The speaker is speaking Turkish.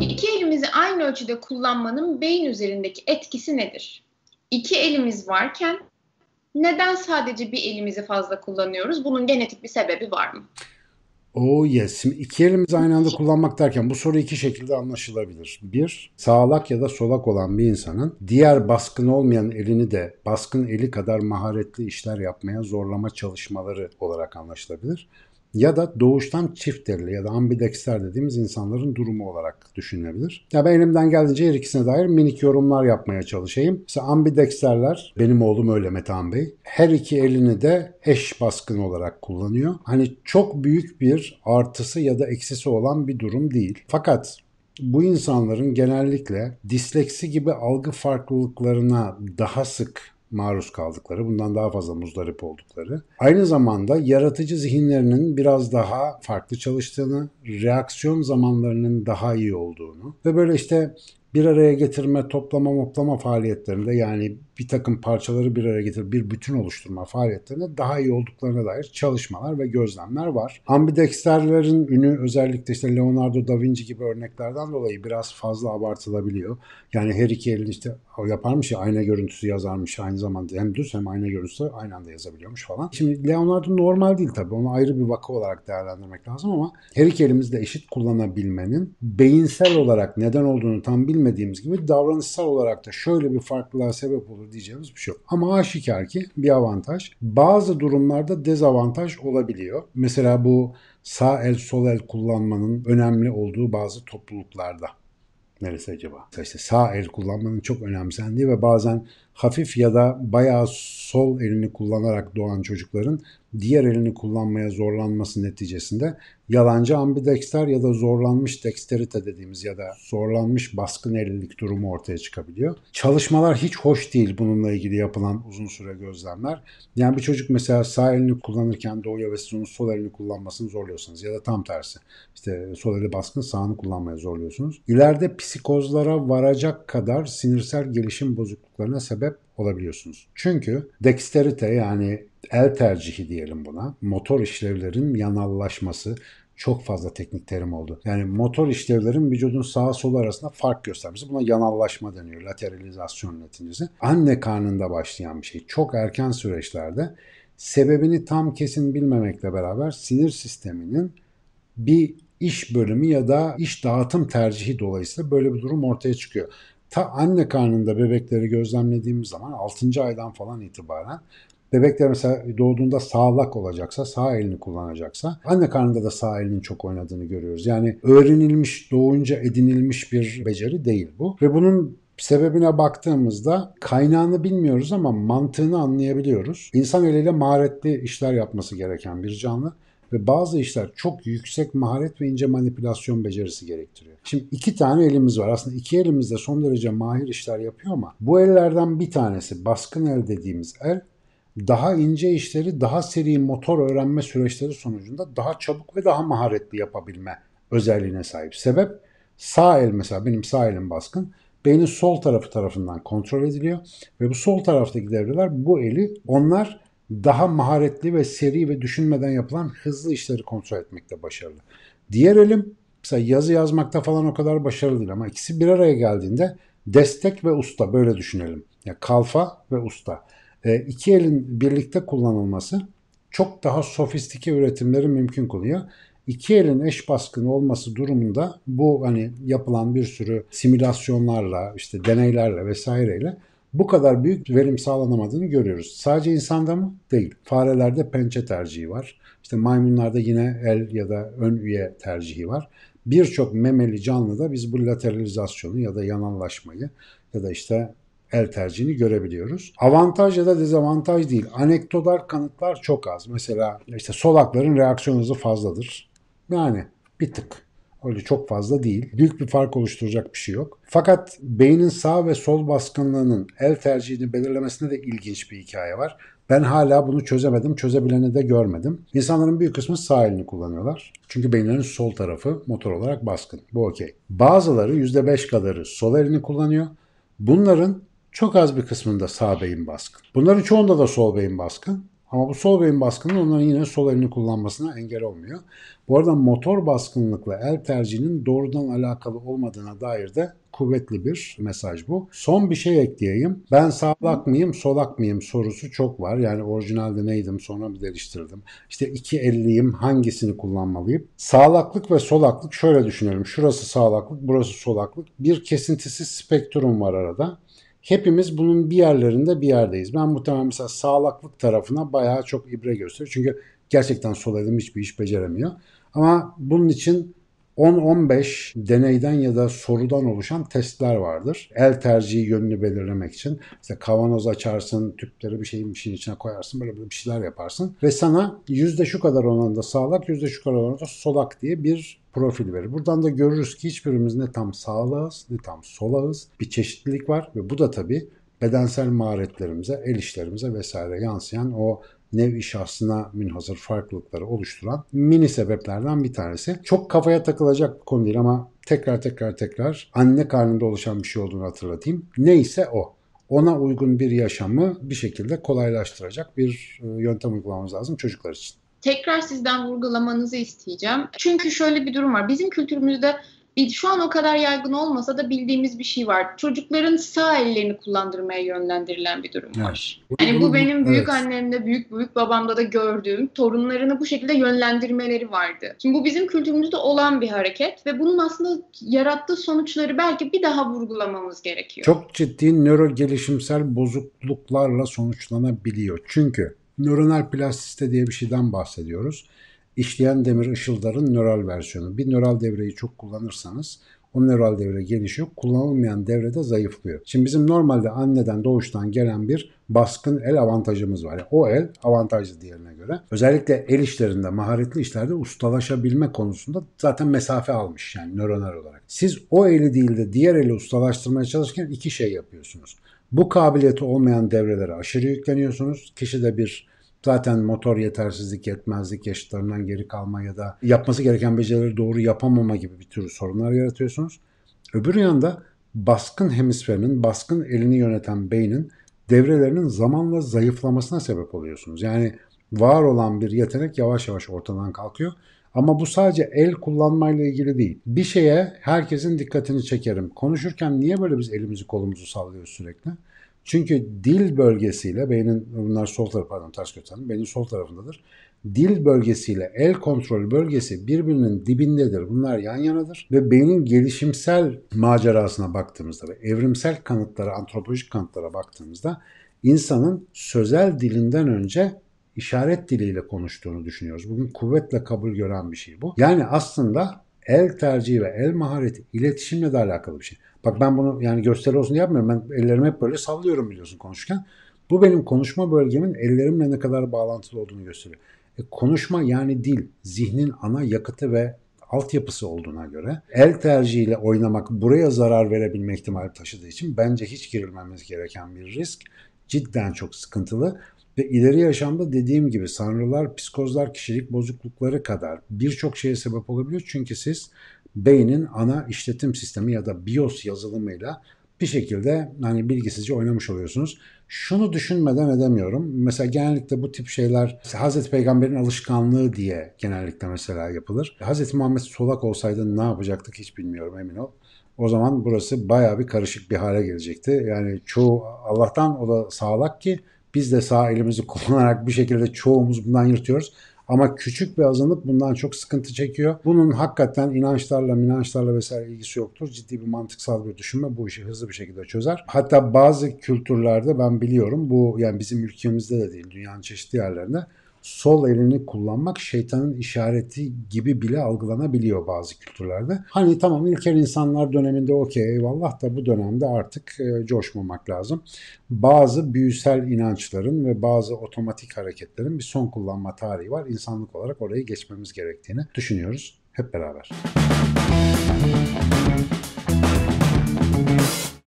İki elimizi aynı ölçüde kullanmanın beyin üzerindeki etkisi nedir? İki elimiz varken neden sadece bir elimizi fazla kullanıyoruz? Bunun genetik bir sebebi var mı? Oh yes. Şimdi iki elimizi aynı anda kullanmak derken bu soru iki şekilde anlaşılabilir. Bir, sağlak ya da solak olan bir insanın diğer baskın olmayan elini de baskın eli kadar maharetli işler yapmaya zorlama çalışmaları olarak anlaşılabilir ya da doğuştan çift derili ya da ambidexter dediğimiz insanların durumu olarak düşünülebilir. Ya ben elimden geldiğince her ikisine dair minik yorumlar yapmaya çalışayım. Mesela ambidexterler, benim oğlum öyle Metan Bey, her iki elini de eş baskın olarak kullanıyor. Hani çok büyük bir artısı ya da eksisi olan bir durum değil. Fakat bu insanların genellikle disleksi gibi algı farklılıklarına daha sık maruz kaldıkları, bundan daha fazla muzdarip oldukları. Aynı zamanda yaratıcı zihinlerinin biraz daha farklı çalıştığını, reaksiyon zamanlarının daha iyi olduğunu ve böyle işte bir araya getirme, toplama, moplama faaliyetlerinde yani bir takım parçaları bir araya getirip bir bütün oluşturma faaliyetlerinde daha iyi olduklarına dair çalışmalar ve gözlemler var. Ambidexterlerin ünü özellikle işte Leonardo da Vinci gibi örneklerden dolayı biraz fazla abartılabiliyor. Yani her iki elini işte yaparmış ya ayna görüntüsü yazarmış aynı zamanda hem düz hem ayna görüntüsü aynı anda yazabiliyormuş falan. Şimdi Leonardo normal değil tabii onu ayrı bir vaka olarak değerlendirmek lazım ama her iki elimizde eşit kullanabilmenin beyinsel olarak neden olduğunu tam bilmediğimiz bilmediğimiz gibi davranışsal olarak da şöyle bir farklılığa sebep olur diyeceğimiz bir şey yok. Ama aşikar ki bir avantaj. Bazı durumlarda dezavantaj olabiliyor. Mesela bu sağ el sol el kullanmanın önemli olduğu bazı topluluklarda. Neresi acaba? İşte sağ el kullanmanın çok önemsendiği ve bazen hafif ya da bayağı sol elini kullanarak doğan çocukların diğer elini kullanmaya zorlanması neticesinde yalancı ambidexter ya da zorlanmış dexterite dediğimiz ya da zorlanmış baskın ellilik durumu ortaya çıkabiliyor. Çalışmalar hiç hoş değil bununla ilgili yapılan uzun süre gözlemler. Yani bir çocuk mesela sağ elini kullanırken doğuya ve siz onun sol elini kullanmasını zorluyorsunuz ya da tam tersi. İşte sol eli baskın sağını kullanmaya zorluyorsunuz. İleride psikozlara varacak kadar sinirsel gelişim bozukluklarına sebep sebep olabiliyorsunuz. Çünkü dexterite yani el tercihi diyelim buna motor işlevlerin yanallaşması çok fazla teknik terim oldu. Yani motor işlevlerin vücudun sağa sola arasında fark göstermesi. Buna yanallaşma deniyor. Lateralizasyon neticesi. Anne karnında başlayan bir şey. Çok erken süreçlerde sebebini tam kesin bilmemekle beraber sinir sisteminin bir iş bölümü ya da iş dağıtım tercihi dolayısıyla böyle bir durum ortaya çıkıyor ta anne karnında bebekleri gözlemlediğimiz zaman 6. aydan falan itibaren bebekler mesela doğduğunda sağlak olacaksa, sağ elini kullanacaksa anne karnında da sağ elinin çok oynadığını görüyoruz. Yani öğrenilmiş, doğunca edinilmiş bir beceri değil bu. Ve bunun Sebebine baktığımızda kaynağını bilmiyoruz ama mantığını anlayabiliyoruz. İnsan eliyle maharetli işler yapması gereken bir canlı ve bazı işler çok yüksek maharet ve ince manipülasyon becerisi gerektiriyor. Şimdi iki tane elimiz var. Aslında iki elimiz de son derece mahir işler yapıyor ama bu ellerden bir tanesi baskın el dediğimiz el daha ince işleri daha seri motor öğrenme süreçleri sonucunda daha çabuk ve daha maharetli yapabilme özelliğine sahip. Sebep sağ el mesela benim sağ elim baskın beynin sol tarafı tarafından kontrol ediliyor ve bu sol taraftaki devreler bu eli onlar daha maharetli ve seri ve düşünmeden yapılan hızlı işleri kontrol etmekte başarılı. Diğer elim mesela yazı yazmakta falan o kadar başarılı değil ama ikisi bir araya geldiğinde destek ve usta böyle düşünelim. Yani kalfa ve usta. E, iki elin birlikte kullanılması çok daha sofistike üretimleri mümkün kılıyor. İki elin eş baskını olması durumunda bu hani yapılan bir sürü simülasyonlarla işte deneylerle vesaireyle bu kadar büyük verim sağlanamadığını görüyoruz. Sadece insanda mı? Değil. Farelerde pençe tercihi var. İşte maymunlarda yine el ya da ön üye tercihi var. Birçok memeli canlıda biz bu lateralizasyonu ya da yananlaşmayı ya da işte el tercihini görebiliyoruz. Avantaj ya da dezavantaj değil. Anekdotal kanıtlar çok az. Mesela işte solakların reaksiyon hızı fazladır. Yani bir tık Öyle çok fazla değil. Büyük bir fark oluşturacak bir şey yok. Fakat beynin sağ ve sol baskınlığının el tercihini belirlemesinde de ilginç bir hikaye var. Ben hala bunu çözemedim, çözebileni de görmedim. İnsanların büyük kısmı sağ elini kullanıyorlar. Çünkü beyinlerin sol tarafı motor olarak baskın. Bu okey. Bazıları %5 kadarı sol elini kullanıyor. Bunların çok az bir kısmında sağ beyin baskın. Bunların çoğunda da sol beyin baskın. Ama bu sol beyin baskınlığı onların yine sol elini kullanmasına engel olmuyor. Bu arada motor baskınlıkla el tercihinin doğrudan alakalı olmadığına dair de kuvvetli bir mesaj bu. Son bir şey ekleyeyim. Ben sağlak mıyım, solak mıyım sorusu çok var. Yani orijinalde neydim sonra bir değiştirdim. İşte iki 2.50'yim hangisini kullanmalıyım? Sağlaklık ve solaklık şöyle düşünelim. Şurası sağlaklık, burası solaklık. Bir kesintisiz spektrum var arada hepimiz bunun bir yerlerinde bir yerdeyiz. Ben muhtemelen mesela sağlaklık tarafına bayağı çok ibre gösteriyor. Çünkü gerçekten sol elim hiçbir iş beceremiyor. Ama bunun için 10-15 deneyden ya da sorudan oluşan testler vardır. El tercihi yönünü belirlemek için. İşte kavanoz açarsın, tüpleri bir şeyin bir şeyin içine koyarsın, böyle böyle bir şeyler yaparsın. Ve sana yüzde şu kadar oranda sağlak, yüzde şu kadar oranda solak diye bir profil verir. Buradan da görürüz ki hiçbirimiz ne tam sağlağız ne tam solağız. Bir çeşitlilik var ve bu da tabii bedensel maharetlerimize, el işlerimize vesaire yansıyan o nevi şahsına münhasır farklılıkları oluşturan mini sebeplerden bir tanesi. Çok kafaya takılacak bir konu değil ama tekrar tekrar tekrar anne karnında oluşan bir şey olduğunu hatırlatayım. Neyse o. Ona uygun bir yaşamı bir şekilde kolaylaştıracak bir e, yöntem uygulamamız lazım çocuklar için tekrar sizden vurgulamanızı isteyeceğim. Çünkü şöyle bir durum var. Bizim kültürümüzde şu an o kadar yaygın olmasa da bildiğimiz bir şey var. Çocukların sağ ellerini kullandırmaya yönlendirilen bir durum var. Evet. Yani bu hani benim büyük evet. annemde, büyük büyük babamda da gördüğüm torunlarını bu şekilde yönlendirmeleri vardı. Şimdi bu bizim kültürümüzde olan bir hareket ve bunun aslında yarattığı sonuçları belki bir daha vurgulamamız gerekiyor. Çok ciddi nöro gelişimsel bozukluklarla sonuçlanabiliyor. Çünkü Nöronal plastiste diye bir şeyden bahsediyoruz. İşleyen demir ışıldarın nöral versiyonu. Bir nöral devreyi çok kullanırsanız o nöral devre gelişiyor. Kullanılmayan devrede zayıflıyor. Şimdi bizim normalde anneden doğuştan gelen bir baskın el avantajımız var. Yani o el avantajlı diğerine göre. Özellikle el işlerinde, maharetli işlerde ustalaşabilme konusunda zaten mesafe almış yani nöronal olarak. Siz o eli değil de diğer eli ustalaştırmaya çalışırken iki şey yapıyorsunuz. Bu kabiliyeti olmayan devrelere aşırı yükleniyorsunuz. Kişi de bir zaten motor yetersizlik, yetmezlik, yaşıtlarından geri kalma ya da yapması gereken becerileri doğru yapamama gibi bir tür sorunlar yaratıyorsunuz. Öbür yanda baskın hemisferinin, baskın elini yöneten beynin devrelerinin zamanla zayıflamasına sebep oluyorsunuz. Yani var olan bir yetenek yavaş yavaş ortadan kalkıyor ama bu sadece el kullanmayla ilgili değil. Bir şeye herkesin dikkatini çekerim. Konuşurken niye böyle biz elimizi kolumuzu sallıyoruz sürekli? Çünkü dil bölgesiyle beynin bunlar sol tarafı pardon ters gösterdim. Beynin sol tarafındadır. Dil bölgesiyle el kontrol bölgesi birbirinin dibindedir. Bunlar yan yanadır ve beynin gelişimsel macerasına baktığımızda ve evrimsel kanıtlara, antropolojik kanıtlara baktığımızda insanın sözel dilinden önce işaret diliyle konuştuğunu düşünüyoruz. Bugün kuvvetle kabul gören bir şey bu. Yani aslında el tercihi ve el mahareti iletişimle de alakalı bir şey. Bak ben bunu yani gösteri olsun diye yapmıyorum. Ben ellerimi hep böyle sallıyorum biliyorsun konuşurken. Bu benim konuşma bölgemin ellerimle ne kadar bağlantılı olduğunu gösteriyor. E, konuşma yani dil, zihnin ana yakıtı ve altyapısı olduğuna göre el tercihiyle oynamak buraya zarar verebilme ihtimali taşıdığı için bence hiç girilmemiz gereken bir risk. Cidden çok sıkıntılı. Ve ileri yaşamda dediğim gibi sanrılar, psikozlar, kişilik bozuklukları kadar birçok şeye sebep olabiliyor. Çünkü siz beynin ana işletim sistemi ya da BIOS yazılımıyla bir şekilde hani bilgisizce oynamış oluyorsunuz. Şunu düşünmeden edemiyorum. Mesela genellikle bu tip şeyler Hazreti Peygamber'in alışkanlığı diye genellikle mesela yapılır. Hazreti Muhammed solak olsaydı ne yapacaktık hiç bilmiyorum emin ol. O zaman burası baya bir karışık bir hale gelecekti. Yani çoğu Allah'tan o da sağlak ki biz de sağ elimizi kullanarak bir şekilde çoğumuz bundan yırtıyoruz. Ama küçük bir azınlık bundan çok sıkıntı çekiyor. Bunun hakikaten inançlarla, minançlarla vesaire ilgisi yoktur. Ciddi bir mantıksal bir düşünme bu işi hızlı bir şekilde çözer. Hatta bazı kültürlerde ben biliyorum bu yani bizim ülkemizde de değil dünyanın çeşitli yerlerinde sol elini kullanmak şeytanın işareti gibi bile algılanabiliyor bazı kültürlerde. Hani tamam ilkel insanlar döneminde okey eyvallah da bu dönemde artık e, coşmamak lazım. Bazı büyüsel inançların ve bazı otomatik hareketlerin bir son kullanma tarihi var. İnsanlık olarak orayı geçmemiz gerektiğini düşünüyoruz hep beraber. Müzik